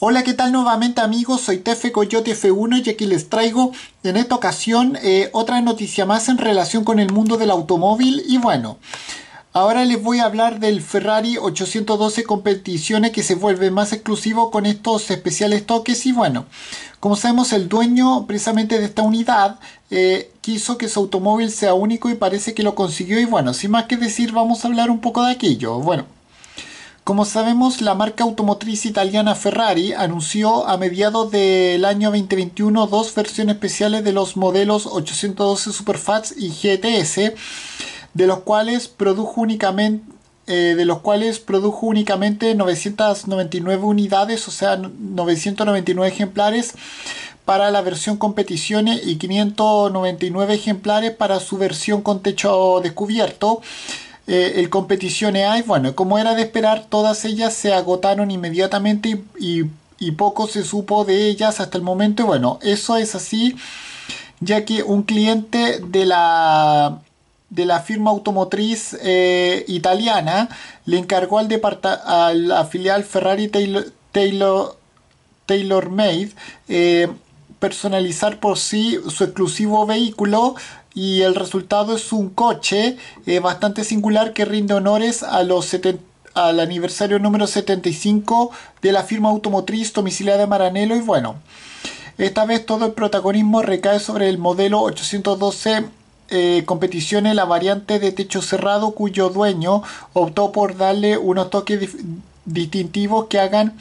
Hola, ¿qué tal nuevamente amigos? Soy Tefe Coyote F1 y aquí les traigo en esta ocasión eh, otra noticia más en relación con el mundo del automóvil y bueno... Ahora les voy a hablar del Ferrari 812 competiciones que se vuelve más exclusivo con estos especiales toques y bueno, como sabemos el dueño precisamente de esta unidad eh, quiso que su automóvil sea único y parece que lo consiguió y bueno, sin más que decir vamos a hablar un poco de aquello. Bueno, como sabemos, la marca automotriz italiana Ferrari anunció a mediados del año 2021 dos versiones especiales de los modelos 812 Superfats y GTS, de los cuales produjo únicamente eh, de los cuales produjo únicamente 999 unidades, o sea, 999 ejemplares para la versión competiciones y 599 ejemplares para su versión con techo descubierto. Eh, el competición hay, e bueno, como era de esperar, todas ellas se agotaron inmediatamente y, poco se supo de ellas hasta el momento. bueno, eso es así, ya que un cliente de la de la firma automotriz eh, italiana le encargó al, la filial Ferrari Taylor, Taylor, Made personalizar por sí su exclusivo vehículo y el resultado es un coche eh, bastante singular que rinde honores a los al aniversario número 75 de la firma automotriz domiciliada de Maranello y bueno, esta vez todo el protagonismo recae sobre el modelo 812 eh, competición en la variante de techo cerrado cuyo dueño optó por darle unos toques distintivos que hagan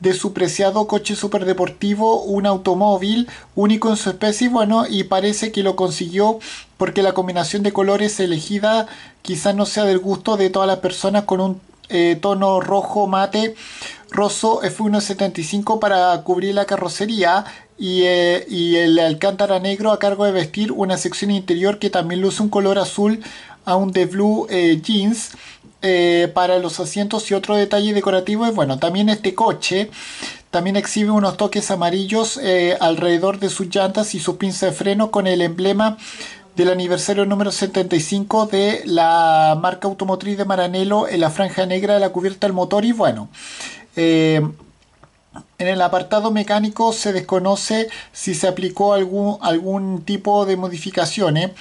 de su preciado coche superdeportivo, un automóvil único en su especie, bueno, y parece que lo consiguió porque la combinación de colores elegida quizás no sea del gusto de todas las personas con un eh, tono rojo mate roso, F175 para cubrir la carrocería eh, y, el alcántara negro a cargo de vestir una sección interior que también luce un color azul a un de blue eh, jeans eh, para los asientos y otro detalle decorativo es, bueno, también este coche también exhibe unos toques amarillos eh, alrededor de sus llantas y su pinza de freno con el emblema del aniversario número 75 de la marca automotriz de Maranello en la franja negra de la cubierta del motor y bueno, eh, en el apartado mecánico se desconoce si se aplicó algún, algún tipo de modificaciones,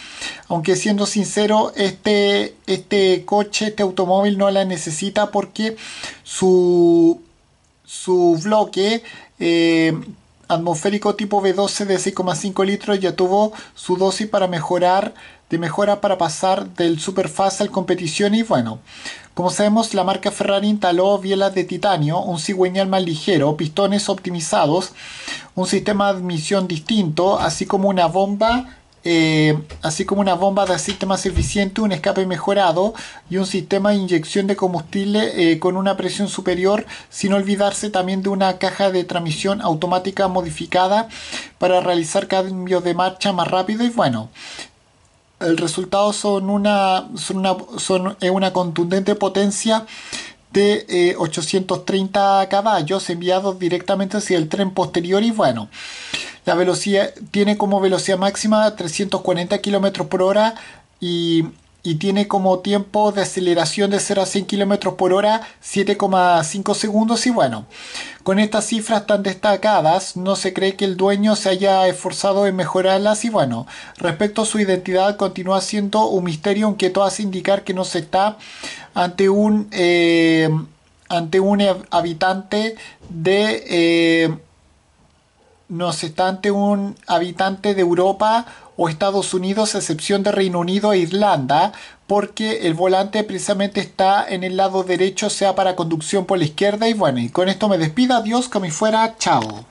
aunque siendo sincero, este, este coche, este automóvil no la necesita porque su, su bloque eh, atmosférico tipo B12 de 6,5 litros ya tuvo su dosis para mejorar, de mejora para pasar del superfaz al competición y bueno, como sabemos la marca Ferrari instaló bielas de titanio, un cigüeñal más ligero, pistones optimizados, un sistema de admisión distinto, así como una bomba eh, así como una bomba de aceite más eficiente, un escape mejorado y un sistema de inyección de combustible eh, con una presión superior, sin olvidarse también de una caja de transmisión automática modificada para realizar cambios de marcha más rápido y bueno. El resultado son una, una, contundente potencia de 830 eh, caballos enviados directamente hacia el tren posterior y bueno, la velocidad tiene como velocidad máxima 340 km por hora y, tiene como tiempo de aceleración de 0 a 100 km por hora 7,5 segundos y bueno, con estas cifras tan destacadas no se cree que el dueño se haya esforzado en mejorarlas y bueno, respecto a su identidad continúa siendo un misterio aunque todo hace indicar que no se está ante un... Eh, ante un habitante de eh, no está ante un habitante de Europa o Estados Unidos, a excepción de Reino Unido e Irlanda, porque el volante precisamente está en el lado derecho, sea para conducción por la izquierda. Y bueno, y con esto me despido. Adiós, como fuera. Chao.